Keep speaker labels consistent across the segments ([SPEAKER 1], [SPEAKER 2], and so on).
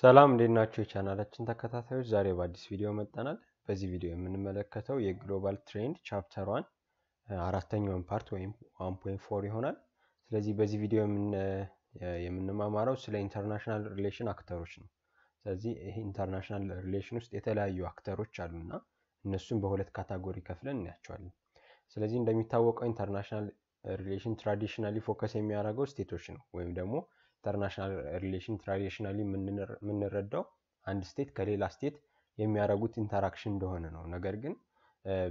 [SPEAKER 1] ሰላም እንዴት ናቸው የቻናላችን ተከታታዮች፣ ዛሬ በአዲስ ቪዲዮ መጠናል። በዚህ ቪዲዮ የምንመለከተው የግሎባል ትሬንድ ቻፕተር ዋን አራተኛውን ፓርት ወይም ዋን ፖይንት ፎር ይሆናል። ስለዚህ በዚህ ቪዲዮ የምንማማረው ስለ ኢንተርናሽናል ሪሌሽን አክተሮች ነው። ስለዚህ ይህ ኢንተርናሽናል ሪሌሽን ውስጥ የተለያዩ አክተሮች አሉና እነሱን በሁለት ካታጎሪ ከፍለን እናያቸዋለን። ስለዚህ እንደሚታወቀው ኢንተርናሽናል ሪሌሽን ትራዲሽናሊ ፎከስ የሚያደርገው ስቴቶች ነው ወይም ደግሞ ኢንተርናሽናል ሪሌሽን ትራዲሽናሊ የምንረዳው አንድ ስቴት ከሌላ ስቴት የሚያደርጉት ኢንተራክሽን እንደሆነ ነው። ነገር ግን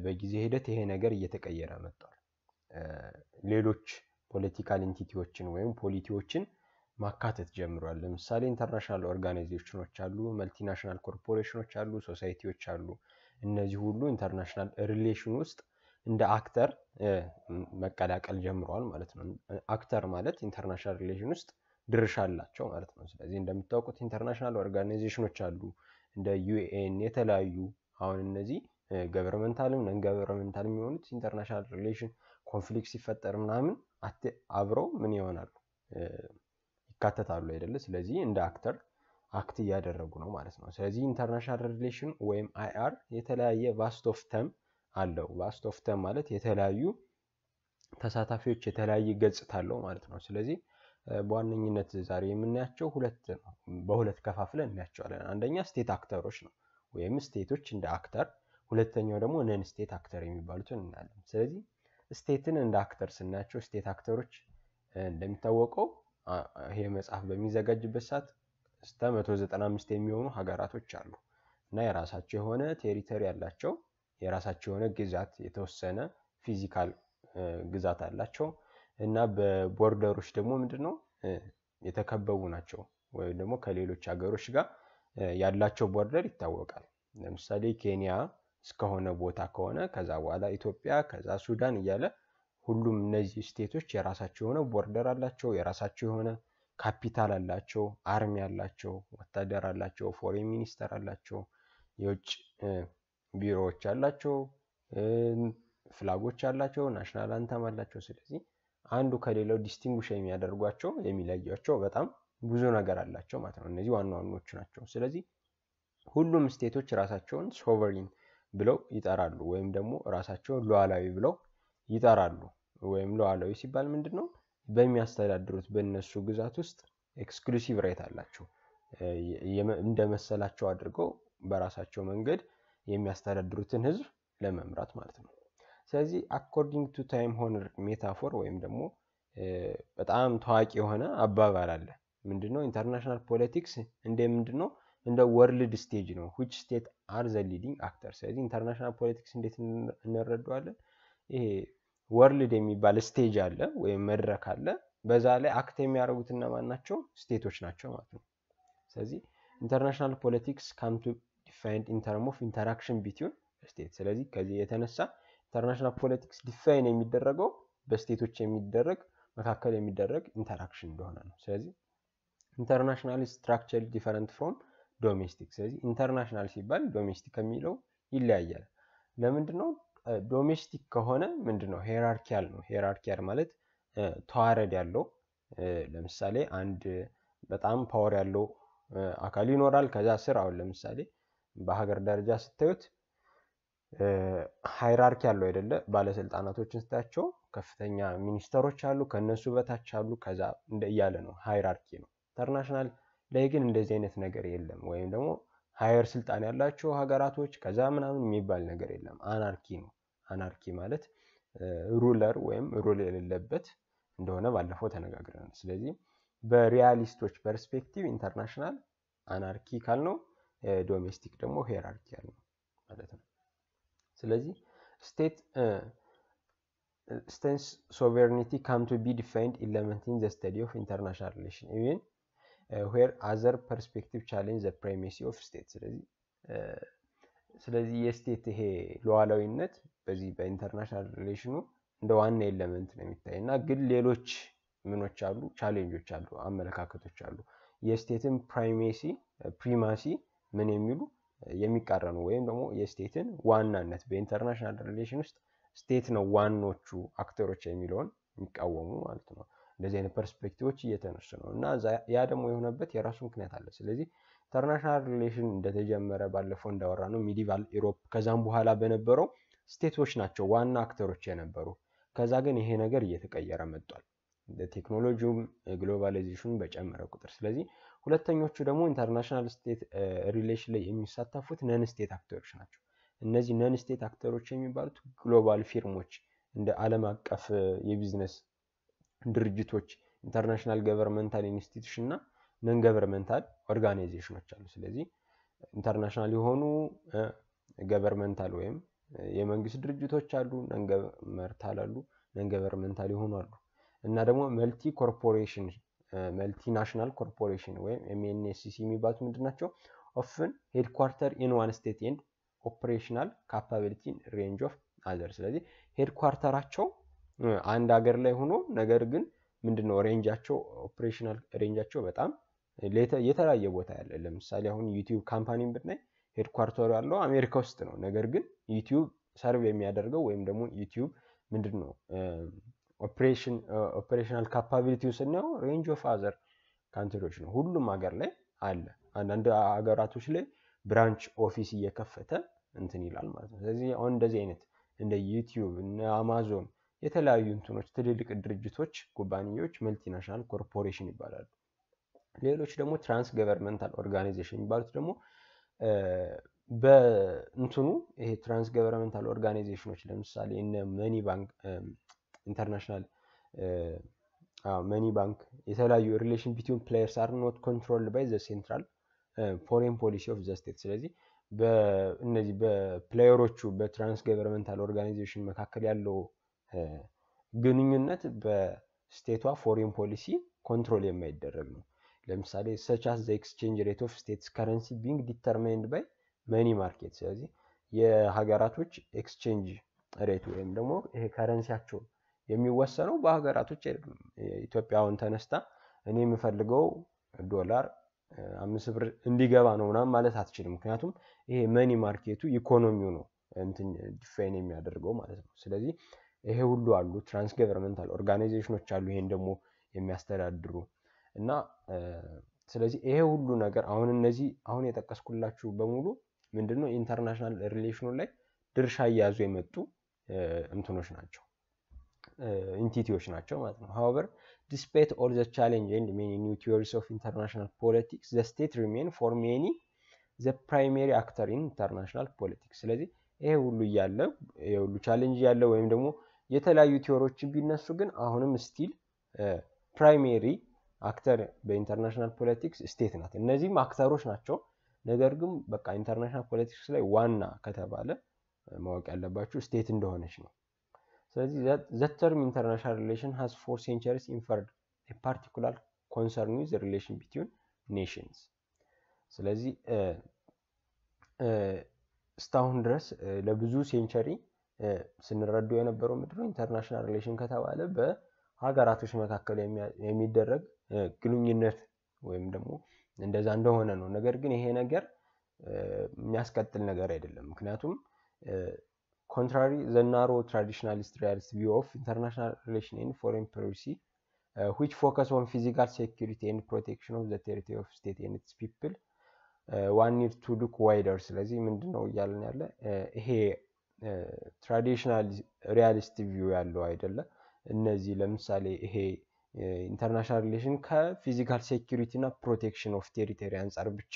[SPEAKER 1] በጊዜ ሂደት ይሄ ነገር እየተቀየረ መጥቷል። ሌሎች ፖለቲካል ኢንቲቲዎችን ወይም ፖሊቲዎችን ማካተት ጀምሯል። ለምሳሌ ኢንተርናሽናል ኦርጋናይዜሽኖች አሉ፣ መልቲናሽናል ኮርፖሬሽኖች አሉ፣ ሶሳይቲዎች አሉ። እነዚህ ሁሉ ኢንተርናሽናል ሪሌሽን ውስጥ እንደ አክተር መቀላቀል ጀምረዋል ማለት ነው። አክተር ማለት ኢንተርናሽናል ሪሌሽን ውስጥ ድርሻ አላቸው ማለት ነው። ስለዚህ እንደምታውቁት ኢንተርናሽናል ኦርጋናይዜሽኖች አሉ እንደ ዩኤን የተለያዩ አሁን እነዚህ ገቨርንመንታልም ነን ገቨርንመንታል የሚሆኑት ኢንተርናሽናል ሪሌሽን ኮንፍሊክት ሲፈጠር ምናምን አብረው ምን ይሆናሉ ይካተታሉ አይደለ? ስለዚህ እንደ አክተር አክት እያደረጉ ነው ማለት ነው። ስለዚህ ኢንተርናሽናል ሪሌሽን ወይም አይአር የተለያየ ቫስት ኦፍ ተም አለው። ቫስት ኦፍ ተም ማለት የተለያዩ ተሳታፊዎች የተለያየ ገጽታ አለው ማለት ነው። ስለዚህ በዋነኝነት ዛሬ የምናያቸው ሁለት ነው። በሁለት ከፋፍለን እናያቸዋለን። አንደኛ ስቴት አክተሮች ነው ወይም ስቴቶች እንደ አክተር፣ ሁለተኛው ደግሞ ነን ስቴት አክተር የሚባሉትን እናያለን። ስለዚህ ስቴትን እንደ አክተር ስናያቸው ስቴት አክተሮች እንደሚታወቀው ይሄ መጽሐፍ በሚዘጋጅበት ሰዓት እስከ 195 የሚሆኑ ሀገራቶች አሉ እና የራሳቸው የሆነ ቴሪተሪ ያላቸው የራሳቸው የሆነ ግዛት የተወሰነ ፊዚካል ግዛት አላቸው። እና በቦርደሮች ደግሞ ምንድን ነው የተከበቡ ናቸው ወይም ደግሞ ከሌሎች ሀገሮች ጋር ያላቸው ቦርደር ይታወቃል። ለምሳሌ ኬንያ እስከሆነ ቦታ ከሆነ ከዛ በኋላ ኢትዮጵያ፣ ከዛ ሱዳን እያለ ሁሉም እነዚህ ስቴቶች የራሳቸው የሆነ ቦርደር አላቸው፣ የራሳቸው የሆነ ካፒታል አላቸው፣ አርሚ አላቸው፣ ወታደር አላቸው፣ ፎሬን ሚኒስተር አላቸው፣ የውጭ ቢሮዎች አላቸው፣ ፍላጎች አላቸው፣ ናሽናል አንተም አላቸው። ስለዚህ አንዱ ከሌላው ዲስቲንጉሽ የሚያደርጓቸው የሚለያቸው በጣም ብዙ ነገር አላቸው ማለት ነው። እነዚህ ዋና ዋናዎቹ ናቸው። ስለዚህ ሁሉም ስቴቶች ራሳቸውን ሶቨሪን ብለው ይጠራሉ፣ ወይም ደግሞ ራሳቸውን ሉዓላዊ ብለው ይጠራሉ። ወይም ሉዓላዊ ሲባል ምንድን ነው? በሚያስተዳድሩት በእነሱ ግዛት ውስጥ ኤክስክሉሲቭ ራይት አላቸው። እንደመሰላቸው አድርገው በራሳቸው መንገድ የሚያስተዳድሩትን ህዝብ ለመምራት ማለት ነው። ስለዚህ አኮርዲንግ ቱ ታይም ሆነር ሜታፎር ወይም ደግሞ በጣም ታዋቂ የሆነ አባባል አለ። ምንድነው? ኢንተርናሽናል ፖለቲክስ እንደ ምንድነው እንደ ወርልድ ስቴጅ ነው። ዊች ስቴት አር ዘ ሊዲንግ አክተር። ስለዚህ ኢንተርናሽናል ፖለቲክስ እንዴት እንረዳዋለን? ይሄ ወርልድ የሚባል ስቴጅ አለ ወይም መድረክ አለ። በዛ ላይ አክት የሚያደርጉት እነማን ናቸው? ስቴቶች ናቸው ማለት ነው። ስለዚህ ኢንተርናሽናል ፖለቲክስ ካም ቱ ዲፋይንድ ኢን ተርም ኦፍ ኢንተራክሽን ቢትዊን ስቴት። ስለዚህ ከዚህ የተነሳ ኢንተርናሽናል ፖለቲክስ ዲፋይን የሚደረገው በስቴቶች የሚደረግ መካከል የሚደረግ ኢንተራክሽን እንደሆነ ነው። ስለዚህ ኢንተርናሽናል ስትራክቸር ዲፈረንት ፍሮም ዶሜስቲክ። ስለዚህ ኢንተርናሽናል ሲባል ዶሜስቲክ ከሚለው ይለያያል። ለምንድን ነው ዶሜስቲክ ከሆነ ምንድን ነው ሄራርኪያል ነው። ሄራርኪያል ማለት ተዋረድ ያለው ለምሳሌ አንድ በጣም ፓወር ያለው አካል ይኖራል። ከዛ ስር አሁን ለምሳሌ በሀገር ደረጃ ስታዩት ሃይራርኪ ያለው አይደለ? ባለስልጣናቶችን ስታቸው ከፍተኛ ሚኒስተሮች አሉ፣ ከእነሱ በታች አሉ፣ ከዛ እያለ ነው። ሃይራርኪ ነው። ኢንተርናሽናል ላይ ግን እንደዚህ አይነት ነገር የለም። ወይም ደግሞ ሀየር ስልጣን ያላቸው ሀገራቶች ከዛ ምናምን የሚባል ነገር የለም። አናርኪ ነው። አናርኪ ማለት ሩለር ወይም ሩል የሌለበት እንደሆነ ባለፈው ተነጋግረናል። ስለዚህ በሪያሊስቶች ፐርስፔክቲቭ ኢንተርናሽናል አናርኪ ካልነው፣ ዶሜስቲክ ደግሞ ሄራርኪ ያልነው ማለት ነው። ስለዚህ ስቴት ስቴትስ ሶቨርኒቲ ካም ቱ ቢ ዲፋይንድ ኢለመንት ኢን ዘ ስተዲ ኦፍ ኢንተርናሽናል ሪሌሽን ኢቨን ዌር አዘር ፐርስፔክቲቭ ቻሌንጅ ዘ ፕራይሜሲ ኦፍ ስቴት ስለዚህ uh, ስለዚህ የስቴት ይሄ ለዋላዊነት በዚህ በኢንተርናሽናል ሪሌሽኑ እንደ ዋና ኤለመንት ነው የሚታይ እና ግን ሌሎች ምኖች አሉ ቻሌንጆች አሉ አመለካከቶች አሉ የስቴትን ፕራይሜሲ ፕሪማሲ ምን የሚሉ የሚቃረኑ ወይም ደግሞ የስቴትን ዋናነት በኢንተርናሽናል ሪሌሽን ውስጥ ስቴት ነው ዋኖቹ አክተሮች የሚለውን የሚቃወሙ ማለት ነው። እንደዚህ አይነት ፐርስፔክቲቮች እየተነሱ ነው እና ያ ደግሞ የሆነበት የራሱ ምክንያት አለ። ስለዚህ ኢንተርናሽናል ሪሌሽን እንደተጀመረ ባለፈው እንዳወራ ነው ሚዲቫል ኢሮፕ፣ ከዛም በኋላ በነበረው ስቴቶች ናቸው ዋና አክተሮች የነበሩ። ከዛ ግን ይሄ ነገር እየተቀየረ መጥቷል። ቴክኖሎጂውም ግሎባላይዜሽኑ በጨመረ ቁጥር ስለዚህ ሁለተኞቹ ደግሞ ኢንተርናሽናል ስቴት ሪሌሽን ላይ የሚሳተፉት ነን ስቴት አክተሮች ናቸው። እነዚህ ነን ስቴት አክተሮች የሚባሉት ግሎባል ፊርሞች እንደ ዓለም አቀፍ የቢዝነስ ድርጅቶች፣ ኢንተርናሽናል ገቨርንመንታል ኢንስቲቱሽን እና ነን ገቨርንመንታል ኦርጋናይዜሽኖች አሉ። ስለዚህ ኢንተርናሽናል የሆኑ ገቨርንመንታል ወይም የመንግስት ድርጅቶች አሉ፣ ነን ገቨርንመንታል አሉ፣ ነን ገቨርንመንታል የሆኑ አሉ እና ደግሞ መልቲ ኮርፖሬሽን መልቲናሽናል ኮርፖሬሽን ወይም ኤምኤንኤስሲ የሚባሉት ምንድን ናቸው? ኦፍን ሄድኳርተር ኢን ዋን ስቴት ኤንድ ኦፕሬሽናል ካፓቢሊቲ ሬንጅ ኦፍ አዘር። ስለዚህ ሄድኳርተራቸው አንድ ሀገር ላይ ሆኖ ነገር ግን ምንድነው ሬንጃቸው ኦፕሬሽናል ሬንጃቸው በጣም የተለያየ ቦታ ያለ። ለምሳሌ አሁን ዩቲዩብ ካምፓኒን ብናይ ሄድኳርተሩ ያለው አሜሪካ ውስጥ ነው። ነገር ግን ዩቲዩብ ሰርቭ የሚያደርገው ወይም ደግሞ ዩቲዩብ ምንድን ነው ኦፕሬሽናል ካፓቢሊቲው ስናየው ሬንጅ ኦፍ አዘር ካንትሪዎች ነው። ሁሉም ሀገር ላይ አለ። አንዳንድ ሀገራቶች ላይ ብራንች ኦፊስ እየከፈተ እንትን ይላል ማለት ነው። ስለዚህ አሁን እንደዚህ አይነት እንደ ዩቲዩብ እ አማዞን የተለያዩ እንትኖች ትልልቅ ድርጅቶች፣ ኩባንያዎች መልቲናሽናል ኮርፖሬሽን ይባላሉ። ሌሎች ደግሞ ትራንስ ገቨርንመንታል ኦርጋናይዜሽን የሚባሉት ደግሞ በእንትኑ ይሄ ትራንስ ገቨርንመንታል ኦርጋናይዜሽኖች ለምሳሌ እነ መኒ ባንክ ኢንተርናሽናል መኒ ባንክ የተለያዩ ሪሌሽን ቢትዊን ፕሌየርስ አር ኖት ኮንትሮልድ ባይ ዘ ሴንትራል ፎሬን ፖሊሲ ኦፍ ዘ ስቴት። ስለዚህ እነዚህ በፕሌየሮቹ በትራንስ ገቨርንመንታል ኦርጋናይዜሽን መካከል ያለው ግንኙነት በስቴቷ ፎሬን ፖሊሲ ኮንትሮል የማይደረግ ነው። ለምሳሌ ሰቻስ ዘ ኤክስቼንጅ ሬት ኦፍ ስቴትስ ከረንሲ ቢንግ ዲተርማይንድ ባይ መኒ ማርኬት። ስለዚህ የሀገራቶች ኤክስቼንጅ ሬቱ ወይም ደግሞ ይሄ ከረንሲያቸው የሚወሰነው በሀገራቶች አይደለም። ኢትዮጵያውን ተነስታ እኔ የምፈልገው ዶላር አምስት ብር እንዲገባ ነው ምናምን ማለት አትችልም። ምክንያቱም ይሄ መኒ ማርኬቱ ኢኮኖሚው ነው እንትን ዲፋይን የሚያደርገው ማለት ነው። ስለዚህ ይሄ ሁሉ አሉ፣ ትራንስ ገቨርንመንታል ኦርጋናይዜሽኖች አሉ፣ ይሄን ደግሞ የሚያስተዳድሩ እና ስለዚህ ይሄ ሁሉ ነገር አሁን እነዚህ አሁን የጠቀስኩላችሁ በሙሉ ምንድነው ኢንተርናሽናል ሪሌሽኑ ላይ ድርሻ እያያዙ የመጡ እንትኖች ናቸው። ኢንቲቲዎች ናቸው ማለት ነው። ሀወቨር ዲስፔት ኦል ዘ ቻሌንጅ ኤንድ ሜኒ ኒው ቲዮሪስ ኦፍ ኢንተርናሽናል ፖለቲክስ ዘ ስቴት ሪሜን ፎር ሜኒ ዘ ፕራይሜሪ አክተር ኢን ኢንተርናሽናል ፖለቲክስ። ስለዚህ ይሄ ሁሉ እያለ ይሄ ሁሉ ቻሌንጅ ያለ ወይም ደግሞ የተለያዩ ቲዮሮችን ቢነሱ ግን አሁንም ስቲል ፕራይሜሪ አክተር በኢንተርናሽናል ፖለቲክስ ስቴት ናት። እነዚህም አክተሮች ናቸው። ነገር ግን በቃ ኢንተርናሽናል ፖለቲክስ ላይ ዋና ከተባለ ማወቅ ያለባችሁ ስቴት እንደሆነች ነው። ስለዚህ ተርም ኢንተርናሽናል ሪሌሽን ሃዝ ፎር ሴንቸሪስ ኢንፈርድ ፓርቲኩላር ኮንሰርን ዊዝ ሪሌሽን ቢትዊን ኔሽንስ። ስለዚህ uh, uh, እስካሁን ድረስ uh, ለብዙ ሴንቸሪ ስንረዱ የነበረው ምንድነው ኢንተርናሽናል ሪሌሽን ከተባለ በሀገራቶች መካከል የሚደረግ ግንኙነት ወይም ደግሞ እንደዛ እንደሆነ ነው። ነገር ግን ይሄ ነገር የሚያስቀጥል ነገር አይደለም። ምክንያቱም contrary, the narrow traditionalist realist view of international relations in foreign policy, uh, which focus on physical security and protection of the territory of state and its people, one need to look wider ስለዚህ ምንድን ነው እያለን ያለ ይሄ ትራዲሽናል ሪያሊስት ቪው ያለው አይደለም። እነዚህ ለምሳሌ ይሄ ኢንተርናሽናል ሪሌሽን ከፊዚካል ሴኪሪቲ እና ፕሮቴክሽን ኦፍ ቴሪቶሪ አንጻር ብቻ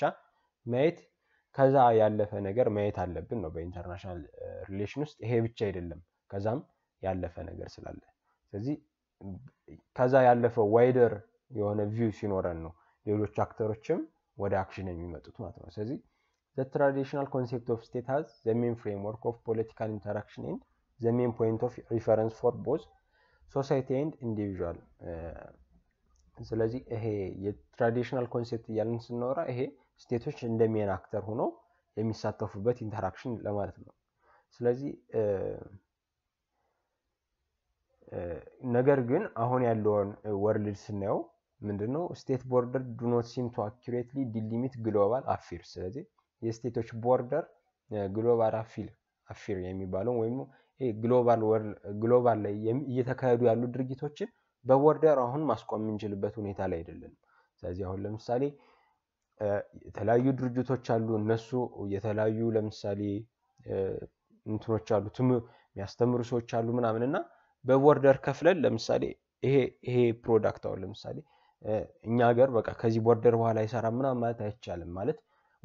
[SPEAKER 1] ማየት ከዛ ያለፈ ነገር ማየት አለብን ነው። በኢንተርናሽናል ሪሌሽን ውስጥ ይሄ ብቻ አይደለም፣ ከዛም ያለፈ ነገር ስላለ ስለዚህ ከዛ ያለፈው ዋይደር የሆነ ቪው ሲኖረን ነው ሌሎች አክተሮችም ወደ አክሽን የሚመጡት ማለት ነው። ስለዚህ ዘ ትራዲሽናል ኮንሴፕት ኦፍ ስቴት ሀዝ ዘሜን ፍሬምወርክ ኦፍ ፖለቲካል ኢንተራክሽን ኤንድ ዘሜን the ኦፍ ሪፈረንስ ፎር ቦዝ ሶሳይቲ both society ስለዚህ ይሄ የትራዲሽናል ኮንሴፕት እያለን ስናወራ ይሄ ስቴቶች ሜን አክተር ሆኖ የሚሳተፉበት ኢንተራክሽን ለማለት ነው። ስለዚህ ነገር ግን አሁን ያለውን ወርልድ ስናየው ምንድነው ስቴት ቦርደር ዱኖት ሲም ቱ አኪሬትሊ ዲሊሚት ግሎባል አፊር። ስለዚህ የስቴቶች ቦርደር ግሎባል አፊል አፊር የሚባለው ወይም ግሎባል ላይ እየተካሄዱ ያሉ ድርጊቶችን በቦርደር አሁን ማስቆም የምንችልበት ሁኔታ ላይ አይደለም። ስለዚህ አሁን ለምሳሌ የተለያዩ ድርጅቶች አሉ። እነሱ የተለያዩ ለምሳሌ እንትኖች አሉ፣ የሚያስተምሩ ሰዎች አሉ ምናምን እና በቦርደር ከፍለን ለምሳሌ ይሄ ይሄ ፕሮዳክት አሁን ለምሳሌ እኛ ሀገር በቃ ከዚህ ቦርደር በኋላ ይሰራ ምናምን ማለት አይቻልም ማለት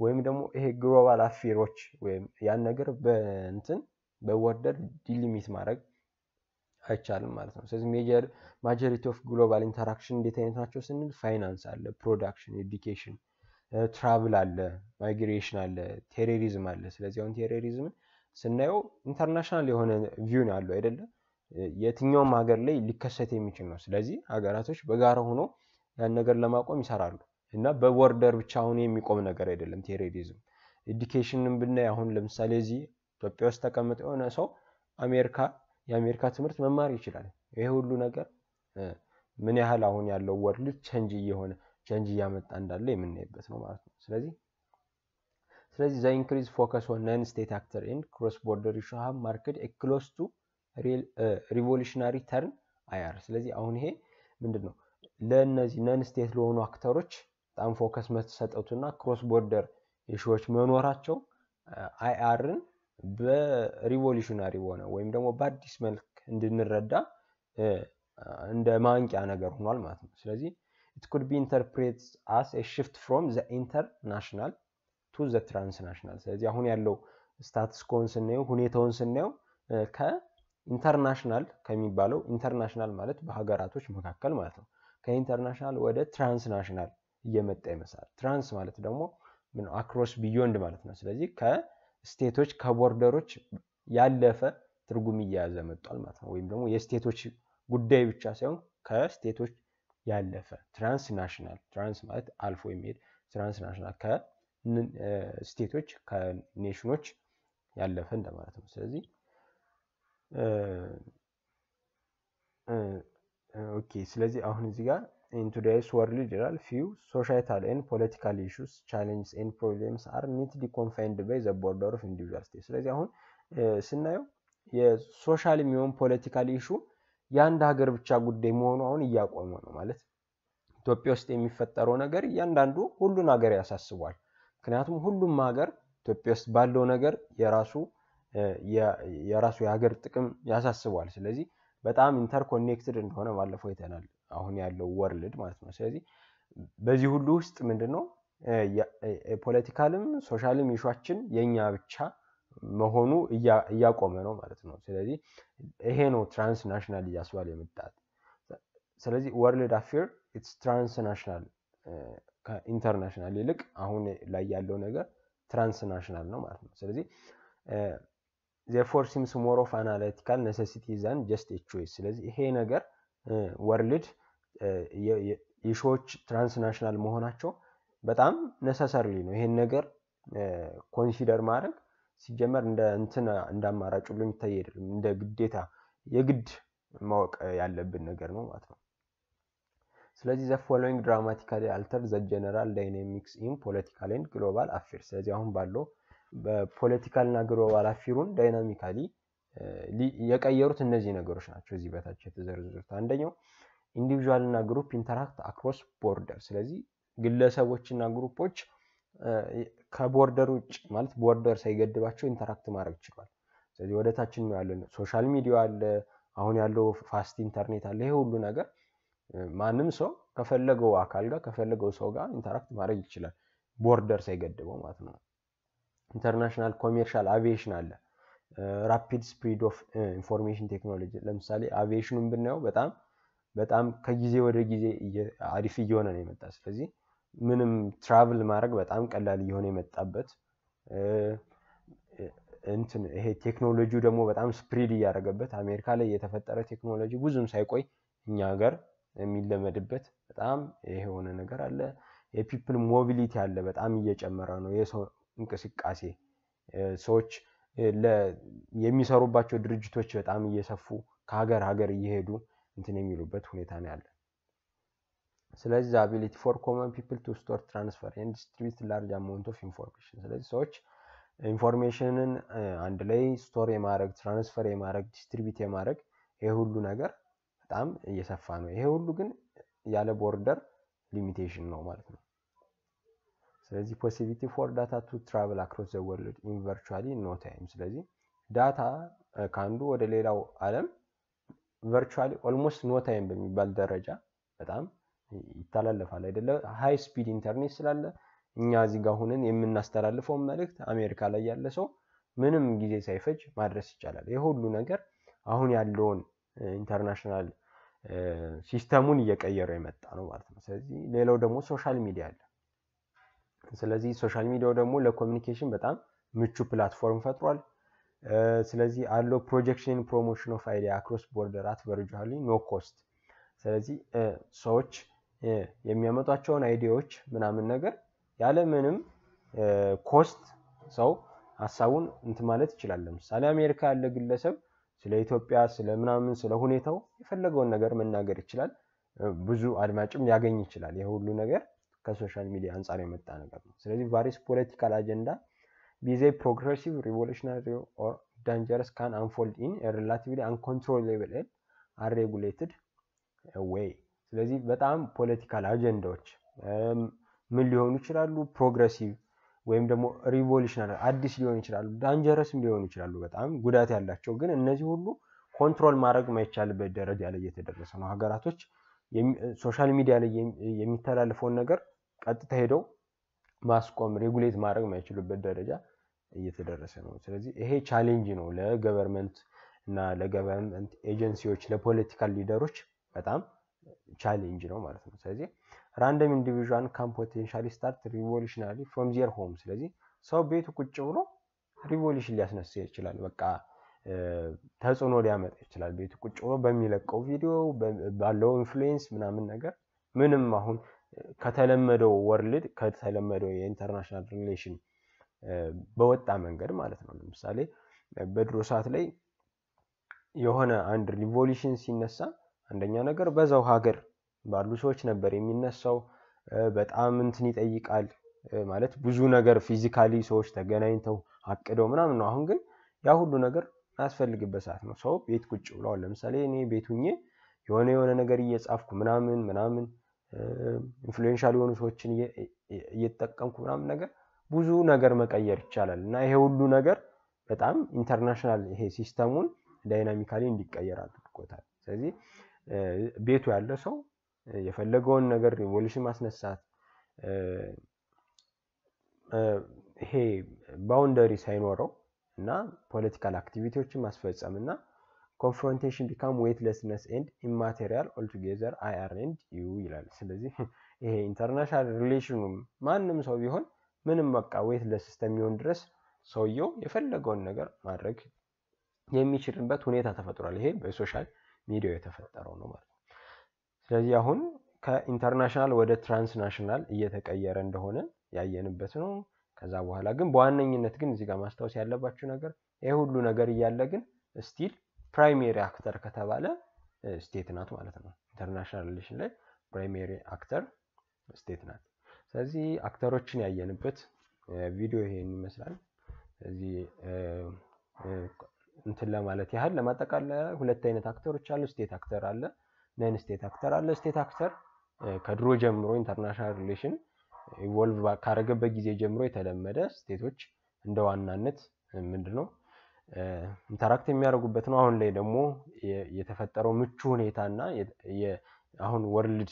[SPEAKER 1] ወይም ደግሞ ይሄ ግሎባል አፌሮች ወይም ያን ነገር በእንትን በቦርደር ዲሊሚት ማድረግ አይቻልም ማለት ነው። ስለዚህ ሜጀር ማጆሪቲ ኦፍ ግሎባል ኢንተራክሽን እንዴት አይነት ናቸው ስንል ፋይናንስ አለ፣ ፕሮዳክሽን፣ ኤዱኬሽን ትራቭል አለ፣ ማይግሬሽን አለ፣ ቴሮሪዝም አለ። ስለዚህ አሁን ቴሮሪዝምን ስናየው ኢንተርናሽናል የሆነ ቪው ነው ያለው አይደለም፣ የትኛውም ሀገር ላይ ሊከሰት የሚችል ነው። ስለዚህ ሀገራቶች በጋራ ሆኖ ያን ነገር ለማቆም ይሰራሉ እና በቦርደር ብቻ አሁን የሚቆም ነገር አይደለም ቴሮሪዝም። ኤዱኬሽንን ብናይ አሁን ለምሳሌ እዚህ ኢትዮጵያ ውስጥ ተቀምጦ የሆነ ሰው አሜሪካ የአሜሪካ ትምህርት መማር ይችላል። ይሄ ሁሉ ነገር ምን ያህል አሁን ያለው ወርልድ ቸንጅ እየሆነ ቼንጅ እያመጣ እንዳለ የምናይበት ነው ማለት ነው። ስለዚህ ስለዚህ ዘ ኢንክሪዝ ፎከስ ኦን ነን ስቴት አክተር ኢን ክሮስ ቦርደር ሹ ሃቭ ማርኬት ኤ ቱ ሪቮሉሽናሪ ተርን አያር። ስለዚህ አሁን ይሄ ምንድን ነው ለእነዚህ ነን ስቴት ለሆኑ አክተሮች በጣም ፎከስ እና ክሮስ ቦርደር ኢሹዎች መኖራቸው አይአርን በሪቮሉሽናሪ በሆነ ወይም ደግሞ በአዲስ መልክ እንድንረዳ እንደ ማንቂያ ነገር ሆኗል ማለት ነው። ስለዚህ it could be interpreted as a shift from the international to the transnational። ስለዚህ አሁን ያለው ስታትስ ኮን ስናየው ሁኔታውን ስናየው ከኢንተርናሽናል ከሚባለው ኢንተርናሽናል ማለት በሀገራቶች መካከል ማለት ነው። ከኢንተርናሽናል ወደ ትራንስናሽናል እየመጣ ይመስላል። ትራንስ ማለት ደግሞ አክሮስ ቢዮንድ ማለት ነው። ስለዚህ ከስቴቶች ከቦርደሮች ያለፈ ትርጉም እየያዘ መጥቷል ማለት ነው። ወይም ደግሞ የስቴቶች ጉዳይ ብቻ ሳይሆን ከስቴቶች ያለፈ ትራንስናሽናል ትራንስ ማለት አልፎ የሚሄድ ትራንስናሽናል ከስቴቶች ከኔሽኖች ያለፈ እንደማለት ነው። ስለዚህ ኦኬ ስለዚህ አሁን እዚህ ጋር ኢን ቱዴይስ ወርልድ ይላል ፊው ሶሻይታል ኤን ፖለቲካል ኢሹስ ቻሌንጅስ ኤን ፕሮብሌምስ አር ኒትሊ ኮንፋይንድ ባይ ዘ ቦርደር ኦፍ ኢንዲቪዥዋል ስቴት። ስለዚህ አሁን ስናየው የሶሻል የሚሆን ፖለቲካል ኢሹ የአንድ ሀገር ብቻ ጉዳይ መሆኑ አሁን እያቆመ ነው ማለት ኢትዮጵያ ውስጥ የሚፈጠረው ነገር እያንዳንዱ ሁሉን ሀገር ያሳስቧል። ምክንያቱም ሁሉም ሀገር ኢትዮጵያ ውስጥ ባለው ነገር የራሱ የራሱ የሀገር ጥቅም ያሳስቧል። ስለዚህ በጣም ኢንተርኮኔክትድ እንደሆነ ባለፈው አይተናል፣ አሁን ያለው ወርልድ ማለት ነው። ስለዚህ በዚህ ሁሉ ውስጥ ምንድን ነው ፖለቲካልም ሶሻልም ይሿችን የእኛ ብቻ መሆኑ እያቆመ ነው ማለት ነው። ስለዚህ ይሄ ነው ትራንስናሽናል እያስባለ የመጣት ስለዚህ ወርልድ አፌር ኢትስ ትራንስናሽናል ከኢንተርናሽናል ይልቅ አሁን ላይ ያለው ነገር ትራንስናሽናል ነው ማለት ነው። ስለዚህ ዜርፎር ሲምስ ሞር ኦፍ አናላይቲካል ነሰሲቲ ዛን ጀስት ኤ ቾይስ። ስለዚህ ይሄ ነገር ወርልድ የሾዎች ትራንስናሽናል መሆናቸው በጣም ነሰሰርሊ ነው። ይሄን ነገር ኮንሲደር ማድረግ ሲጀመር እንደ እንትን እንደ አማራጭ የሚታይ አይደለም። እንደ ግዴታ የግድ ማወቅ ያለብን ነገር ነው ማለት ነው። ስለዚህ ዘ ፎሎዊንግ ድራማቲካሊ አልተር ዘ ጀነራል ዳይናሚክስ ኢን ፖለቲካል ኤንድ ግሎባል አፌር። ስለዚህ አሁን ባለው በፖለቲካል እና ግሎባል አፌሩን ዳይናሚካሊ የቀየሩት እነዚህ ነገሮች ናቸው እዚህ በታች የተዘረዘሩት። አንደኛው ኢንዲቪዥዋል እና ግሩፕ ኢንተራክት አክሮስ ቦርደር። ስለዚህ ግለሰቦች እና ግሩፖች ከቦርደር ውጭ ማለት ቦርደር ሳይገድባቸው ኢንተራክት ማድረግ ይችላል። ስለዚህ ወደ ታችን ነው ያለው፣ ሶሻል ሚዲያ አለ፣ አሁን ያለው ፋስት ኢንተርኔት አለ። ይሄ ሁሉ ነገር ማንም ሰው ከፈለገው አካል ጋር ከፈለገው ሰው ጋር ኢንተራክት ማድረግ ይችላል፣ ቦርደር ሳይገድበው ማለት ነው። ኢንተርናሽናል ኮሜርሻል አቪዬሽን አለ። ራፒድ ስፒድ ኦፍ ኢንፎርሜሽን ቴክኖሎጂ ለምሳሌ አቪዬሽኑን ብናየው በጣም በጣም ከጊዜ ወደ ጊዜ አሪፍ እየሆነ ነው የመጣ ስለዚህ ምንም ትራቭል ማድረግ በጣም ቀላል እየሆነ የመጣበት እንትን ይሄ ቴክኖሎጂው ደግሞ በጣም ስፕሪድ እያደረገበት አሜሪካ ላይ የተፈጠረ ቴክኖሎጂ ብዙም ሳይቆይ እኛ ሀገር የሚለመድበት በጣም ይሄ የሆነ ነገር አለ። የፒፕል ሞቢሊቲ አለ በጣም እየጨመረ ነው። የሰው እንቅስቃሴ ሰዎች የሚሰሩባቸው ድርጅቶች በጣም እየሰፉ ከሀገር ሀገር እየሄዱ እንትን የሚሉበት ሁኔታ ነው ያለ። ስለዚህ ዘ አቢሊቲ ፎር ኮመን ፒፕል ቱ ስቶር ትራንስፈር ኤንድ ዲስትሪቢዩት ላርጅ አማውንት ኦፍ ኢንፎርሜሽን ስለዚህ ሰዎች ኢንፎርሜሽንን uh, uh, አንድ ላይ ስቶር የማድረግ ትራንስፈር የማድረግ ዲስትሪቢዩት የማድረግ ይሄ ሁሉ ነገር በጣም እየሰፋ ነው። ይሄ ሁሉ ግን ያለ ቦርደር ሊሚቴሽን ነው ማለት ነው። ስለዚህ ፖሲቢሊቲ ፎር ዳታ ቱ ትራቨል አክሮስ ዘ ወርልድ ኢን ቨርቹዋሊ ኖ ታይም። ስለዚህ ዳታ uh, ከአንዱ ወደ ሌላው ዓለም ቨርቹዋሊ ኦልሞስት ኖ ታይም በሚባል ደረጃ በጣም ይተላለፋል አይደለ? ሃይ ስፒድ ኢንተርኔት ስላለ እኛ እዚህ ጋር ሆነን የምናስተላልፈውን መልእክት አሜሪካ ላይ ያለ ሰው ምንም ጊዜ ሳይፈጅ ማድረስ ይቻላል። ይህ ሁሉ ነገር አሁን ያለውን ኢንተርናሽናል ሲስተሙን እየቀየረው የመጣ ነው ማለት ነው። ስለዚህ ሌላው ደግሞ ሶሻል ሚዲያ አለ። ስለዚህ ሶሻል ሚዲያው ደግሞ ለኮሚኒኬሽን በጣም ምቹ ፕላትፎርም ፈጥሯል። ስለዚህ አለው ፕሮጀክሽን ፕሮሞሽን ኦፍ አይዲያ አክሮስ ቦርደር አት ኖ ኮስት። ስለዚህ ሰዎች የሚያመጧቸውን አይዲያዎች ምናምን ነገር ያለምንም ኮስት ሰው ሀሳቡን እንት ማለት ይችላል። ለምሳሌ አሜሪካ ያለ ግለሰብ ስለ ኢትዮጵያ ስለ ምናምን ስለ ሁኔታው የፈለገውን ነገር መናገር ይችላል። ብዙ አድማጭም ሊያገኝ ይችላል። ይህ ሁሉ ነገር ከሶሻል ሚዲያ አንጻር የመጣ ነገር ነው። ስለዚህ ቫሪስ ፖለቲካል አጀንዳ ቢዜ ፕሮግሬሲቭ ሪቮሉሽናሪ ኦር ዳንጀረስ ካን አንፎልድ ኢን ሪላቲቭሊ አንኮንትሮሌብል አንሬጉሌትድ ዌይ ስለዚህ በጣም ፖለቲካል አጀንዳዎች ምን ሊሆኑ ይችላሉ? ፕሮግረሲቭ ወይም ደግሞ ሪቮሉሽናሪ አዲስ ሊሆኑ ይችላሉ። ዳንጀረስም ሊሆኑ ይችላሉ። በጣም ጉዳት ያላቸው ግን እነዚህ ሁሉ ኮንትሮል ማድረግ ማይቻልበት ደረጃ ላይ እየተደረሰ ነው። ሀገራቶች ሶሻል ሚዲያ ላይ የሚተላለፈውን ነገር ቀጥታ ሄደው ማስቆም ሬጉሌት ማድረግ ማይችሉበት ደረጃ እየተደረሰ ነው። ስለዚህ ይሄ ቻሌንጅ ነው ለገቨርንመንት እና ለገቨርንመንት ኤጀንሲዎች ለፖለቲካል ሊደሮች በጣም ቻሌንጅ ነው ማለት ነው። ስለዚህ ራንደም ኢንዲቪዥዋል ካን ፖቴንሻሊ ስታርት ሪቮሉሽናሪ ፍሮም ዚየር ሆም። ስለዚህ ሰው ቤቱ ቁጭ ብሎ ሪቮሉሽን ሊያስነሳ ይችላል። በቃ ተጽዕኖ ሊያመጣ ይችላል። ቤቱ ቁጭ ብሎ በሚለቀው ቪዲዮ ባለው ኢንፍሉዌንስ ምናምን ነገር ምንም አሁን ከተለመደው ወርልድ ከተለመደው የኢንተርናሽናል ሪሌሽን በወጣ መንገድ ማለት ነው። ለምሳሌ በድሮ ሰዓት ላይ የሆነ አንድ ሪቮሉሽን ሲነሳ አንደኛ ነገር በዛው ሀገር ባሉ ሰዎች ነበር የሚነሳው። በጣም እንትን ይጠይቃል ማለት ብዙ ነገር ፊዚካሊ ሰዎች ተገናኝተው አቅደው ምናምን ነው። አሁን ግን ያ ሁሉ ነገር አያስፈልግበት ሰዓት ነው። ሰው ቤት ቁጭ ብለዋል። ለምሳሌ እኔ ቤቱኜ የሆነ የሆነ ነገር እየጻፍኩ ምናምን ምናምን ኢንፍሉዌንሻል የሆኑ ሰዎችን እየተጠቀምኩ ምናምን ነገር ብዙ ነገር መቀየር ይቻላል እና ይሄ ሁሉ ነገር በጣም ኢንተርናሽናል ይሄ ሲስተሙን ዳይናሚካሊ እንዲቀየር አድርጎታል። ስለዚህ ቤቱ ያለ ሰው የፈለገውን ነገር ሪቮሉሽን ማስነሳት ይሄ ባውንደሪ ሳይኖረው እና ፖለቲካል አክቲቪቲዎችን ማስፈጸም እና ኮንፍሮንቴሽን ቢካም ዌትለስነስ ንድ ኢማቴሪያል ኦልቱጌዘር አይአር ኤንድ ዩ ይላል። ስለዚህ ይሄ ኢንተርናሽናል ሪሌሽኑ ማንም ሰው ቢሆን ምንም በቃ ዌትለስ እስከሚሆን ድረስ ሰውየው የፈለገውን ነገር ማድረግ የሚችልበት ሁኔታ ተፈጥሯል። ይሄ በሶሻል ሚዲያው የተፈጠረው ነው ማለት ነው። ስለዚህ አሁን ከኢንተርናሽናል ወደ ትራንስናሽናል እየተቀየረ እንደሆነ ያየንበት ነው። ከዛ በኋላ ግን በዋነኝነት ግን እዚህ ጋር ማስታወስ ያለባችሁ ነገር ይህ ሁሉ ነገር እያለ ግን ስቲል ፕራይሜሪ አክተር ከተባለ ስቴት ናት ማለት ነው። ኢንተርናሽናል ሪሌሽን ላይ ፕራይሜሪ አክተር ስቴት ናት። ስለዚህ አክተሮችን ያየንበት ቪዲዮ ይሄን ይመስላል። ስለዚህ እንትን ለማለት ያህል ለማጠቃለያ ሁለት አይነት አክተሮች አሉ። ስቴት አክተር አለ፣ ነን ስቴት አክተር አለ። ስቴት አክተር ከድሮ ጀምሮ ኢንተርናሽናል ሪሌሽን ኢቮልቭ ካረገበት ጊዜ ጀምሮ የተለመደ ስቴቶች እንደ ዋናነት ምንድ ነው ኢንተራክት የሚያደርጉበት ነው። አሁን ላይ ደግሞ የተፈጠረው ምቹ ሁኔታ እና አሁን ወርልድ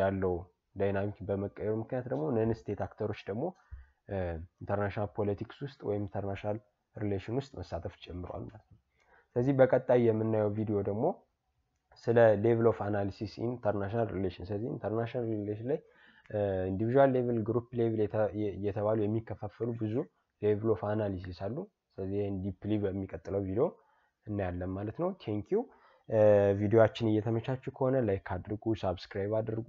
[SPEAKER 1] ያለው ዳይናሚክ በመቀየሩ ምክንያት ደግሞ ነን ስቴት አክተሮች ደግሞ ኢንተርናሽናል ፖለቲክስ ውስጥ ወይም ኢንተርናሽናል ሪሌሽን ውስጥ መሳተፍ ጀምሯል ማለት ነው። ስለዚህ በቀጣይ የምናየው ቪዲዮ ደግሞ ስለ ሌቭል ኦፍ አናሊሲስ ኢንተርናሽናል ሪሌሽን፣ ስለዚህ ኢንተርናሽናል ሪሌሽን ላይ ኢንዲቪዥዋል ሌቭል፣ ግሩፕ ሌቭል እየተባሉ የሚከፋፈሉ ብዙ ሌቭል ኦፍ አናሊሲስ አሉ። ስለዚህ ይህን ዲፕሊ በሚቀጥለው ቪዲዮ እናያለን ማለት ነው። ቴንኪው። ቪዲዮችን እየተመቻችሁ ከሆነ ላይክ አድርጉ፣ ሳብስክራይብ አድርጉ።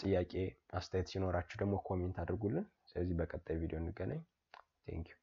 [SPEAKER 1] ጥያቄ አስተያየት ሲኖራችሁ ደግሞ ኮሜንት አድርጉልን። ስለዚህ በቀጣይ ቪዲዮ እንገናኝ። ቴንኪው።